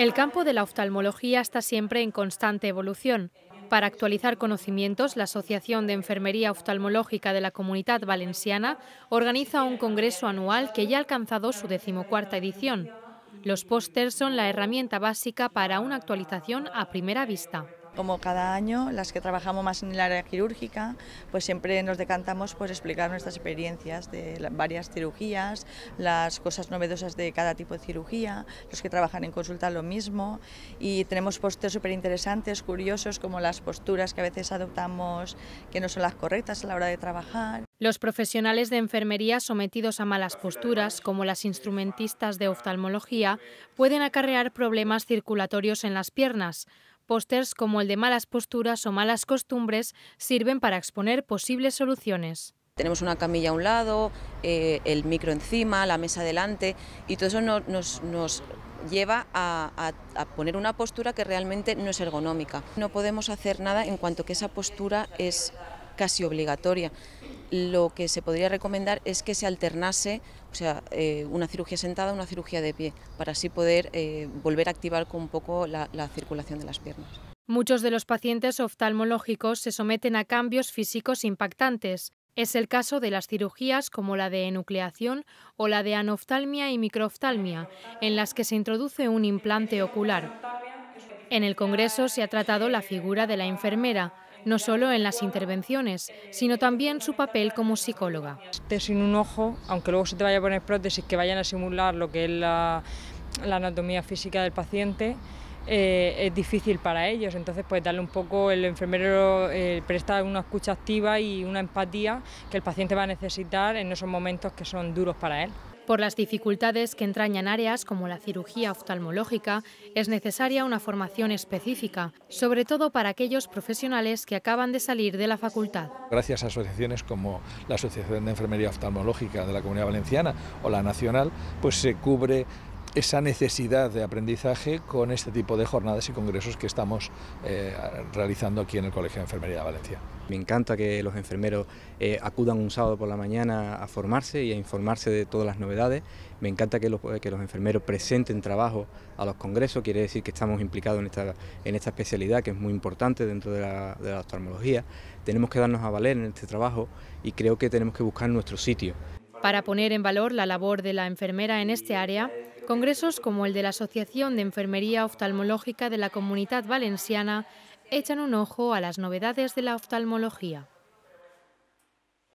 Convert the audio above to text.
El campo de la oftalmología está siempre en constante evolución. Para actualizar conocimientos, la Asociación de Enfermería Oftalmológica de la Comunidad Valenciana organiza un congreso anual que ya ha alcanzado su decimocuarta edición. Los pósters son la herramienta básica para una actualización a primera vista. Como cada año, las que trabajamos más en el área quirúrgica, pues siempre nos decantamos por explicar nuestras experiencias de varias cirugías, las cosas novedosas de cada tipo de cirugía, los que trabajan en consulta lo mismo y tenemos postes súper interesantes, curiosos, como las posturas que a veces adoptamos que no son las correctas a la hora de trabajar. Los profesionales de enfermería sometidos a malas posturas, como las instrumentistas de oftalmología, pueden acarrear problemas circulatorios en las piernas, Pósters como el de malas posturas o malas costumbres sirven para exponer posibles soluciones tenemos una camilla a un lado, eh, el micro encima, la mesa delante, y todo eso nos, lleva a, a, poner una postura que realmente no es ergonómica. No podemos hacer nada en cuanto que esa postura es casi obligatoria lo que se podría recomendar es que se alternase o sea, eh, una cirugía sentada, una cirugía de pie, para así poder eh, volver a activar con un poco la, la circulación de las piernas. Muchos de los pacientes oftalmológicos se someten a cambios físicos impactantes. Es el caso de las cirugías como la de enucleación o la de anoftalmia y microoftalmia, en las que se introduce un implante ocular. En el Congreso se ha tratado la figura de la enfermera, no solo en las intervenciones, sino también su papel como psicóloga. Esté sin un ojo, aunque luego se te vaya a poner prótesis que vayan a simular lo que es la, la anatomía física del paciente, eh, es difícil para ellos. Entonces, pues darle un poco, el enfermero eh, presta una escucha activa y una empatía que el paciente va a necesitar en esos momentos que son duros para él. Por las dificultades que entrañan áreas como la cirugía oftalmológica, es necesaria una formación específica, sobre todo para aquellos profesionales que acaban de salir de la facultad. Gracias a asociaciones como la Asociación de Enfermería Oftalmológica de la Comunidad Valenciana o la Nacional, pues se cubre esa necesidad de aprendizaje con este tipo de jornadas y congresos que estamos eh, realizando aquí en el Colegio de Enfermería de Valencia. Me encanta que los enfermeros eh, acudan un sábado por la mañana a formarse y a informarse de todas las novedades. Me encanta que los, que los enfermeros presenten trabajo a los congresos, quiere decir que estamos implicados en esta, en esta especialidad que es muy importante dentro de la, de la oftalmología. Tenemos que darnos a valer en este trabajo y creo que tenemos que buscar nuestro sitio. Para poner en valor la labor de la enfermera en este área, Congresos como el de la Asociación de Enfermería Oftalmológica de la Comunidad Valenciana echan un ojo a las novedades de la oftalmología.